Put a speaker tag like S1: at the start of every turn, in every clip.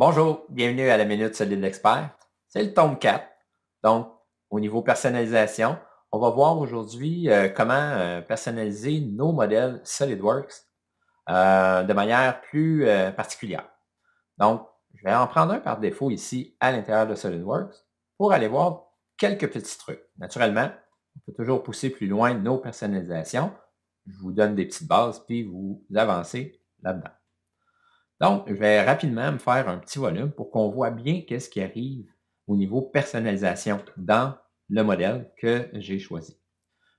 S1: Bonjour, bienvenue à la Minute Solid Expert. C'est le tome 4. Donc, au niveau personnalisation, on va voir aujourd'hui euh, comment euh, personnaliser nos modèles SolidWorks euh, de manière plus particulière. Donc, je vais en prendre un par défaut ici à l'intérieur de SolidWorks pour aller voir quelques petits trucs. Naturellement, on peut toujours pousser plus loin nos personnalisations. Je vous donne des petites bases, puis vous avancez là-dedans. Donc, je vais rapidement me faire un petit volume pour qu'on voit bien qu'est-ce qui arrive au niveau personnalisation dans le modèle que j'ai choisi.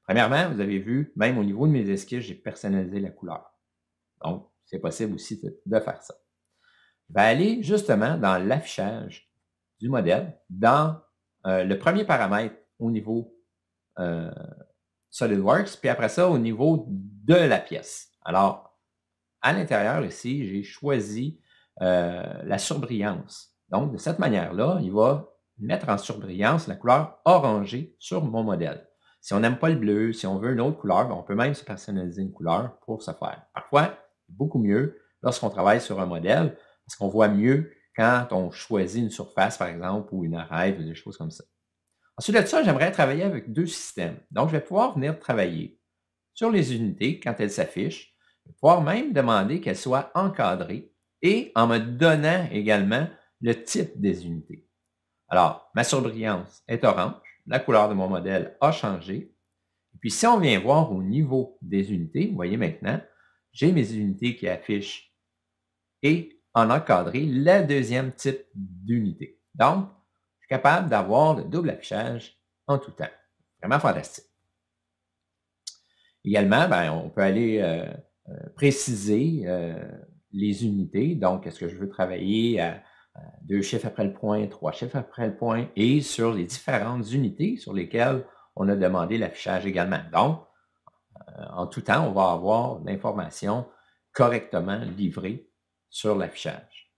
S1: Premièrement, vous avez vu, même au niveau de mes esquisses, j'ai personnalisé la couleur. Donc, c'est possible aussi de faire ça. Je vais aller justement dans l'affichage du modèle, dans euh, le premier paramètre au niveau euh, SolidWorks, puis après ça, au niveau de la pièce. Alors, à l'intérieur ici, j'ai choisi euh, la surbrillance. Donc, de cette manière-là, il va mettre en surbrillance la couleur orangée sur mon modèle. Si on n'aime pas le bleu, si on veut une autre couleur, ben, on peut même se personnaliser une couleur pour ce faire. Parfois, beaucoup mieux lorsqu'on travaille sur un modèle, parce qu'on voit mieux quand on choisit une surface, par exemple, ou une arête, ou des choses comme ça. Ensuite de ça, j'aimerais travailler avec deux systèmes. Donc, je vais pouvoir venir travailler sur les unités quand elles s'affichent, voire même demander qu'elle soit encadrée et en me donnant également le type des unités. Alors, ma surbrillance est orange, la couleur de mon modèle a changé. Puis si on vient voir au niveau des unités, vous voyez maintenant, j'ai mes unités qui affichent et en encadré le deuxième type d'unité. Donc, je suis capable d'avoir le double affichage en tout temps. Vraiment fantastique. Également, ben, on peut aller euh, euh, préciser euh, les unités. Donc, est-ce que je veux travailler à euh, deux chiffres après le point, trois chiffres après le point, et sur les différentes unités sur lesquelles on a demandé l'affichage également. Donc, en tout temps, on va avoir l'information correctement livrée sur l'affichage.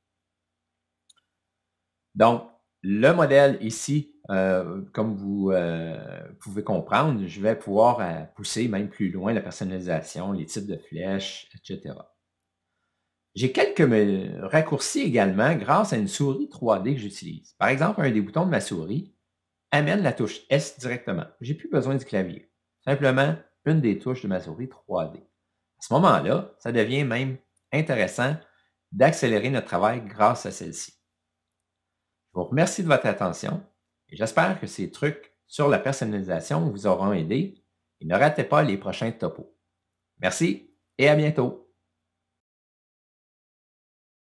S1: Donc, le modèle ici, euh, comme vous euh, pouvez comprendre, je vais pouvoir euh, pousser même plus loin la personnalisation, les types de flèches, etc. J'ai quelques raccourcis également grâce à une souris 3D que j'utilise. Par exemple, un des boutons de ma souris amène la touche S directement. J'ai plus besoin du clavier. Simplement, une des touches de ma souris 3D. À ce moment-là, ça devient même intéressant d'accélérer notre travail grâce à celle-ci. Je vous remercie de votre attention et j'espère que ces trucs sur la personnalisation vous auront aidé et ne ratez pas les prochains topos. Merci et à bientôt.